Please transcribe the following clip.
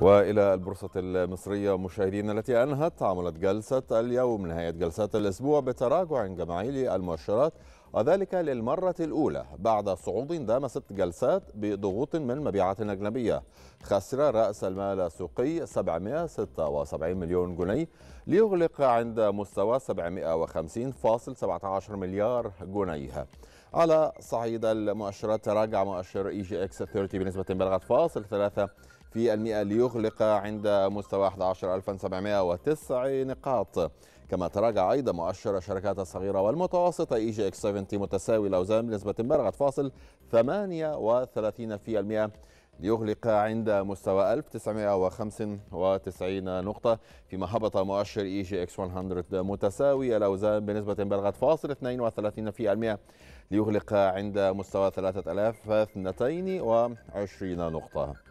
والى البورصه المصريه مشاهدينا التي انهت تعاملت جلسه اليوم نهايه جلسات الاسبوع بتراجع جماعي للمؤشرات وذلك للمرة الأولى بعد صعود دام ست جلسات بضغوط من مبيعات أجنبية خسر رأس المال السوقي 776 مليون جنيه ليغلق عند مستوى 750.17 مليار جنيه على صعيد المؤشرات تراجع مؤشر اي جي اكس 30 بنسبة بلغت فاصل 3 في المئة ليغلق عند مستوى 11709 نقاط كما تراجع أيضا مؤشر الشركات الصغيرة والمتوسطة إي جي إكس 70 متساوي الأوزان بنسبة بلغت فاصل 38% ليغلق عند مستوى 1995 نقطة فيما هبط مؤشر اي جي اكس 100 متساوي الأوزان بنسبة بلغت فاصل 32% ليغلق عند مستوى 3220 نقطة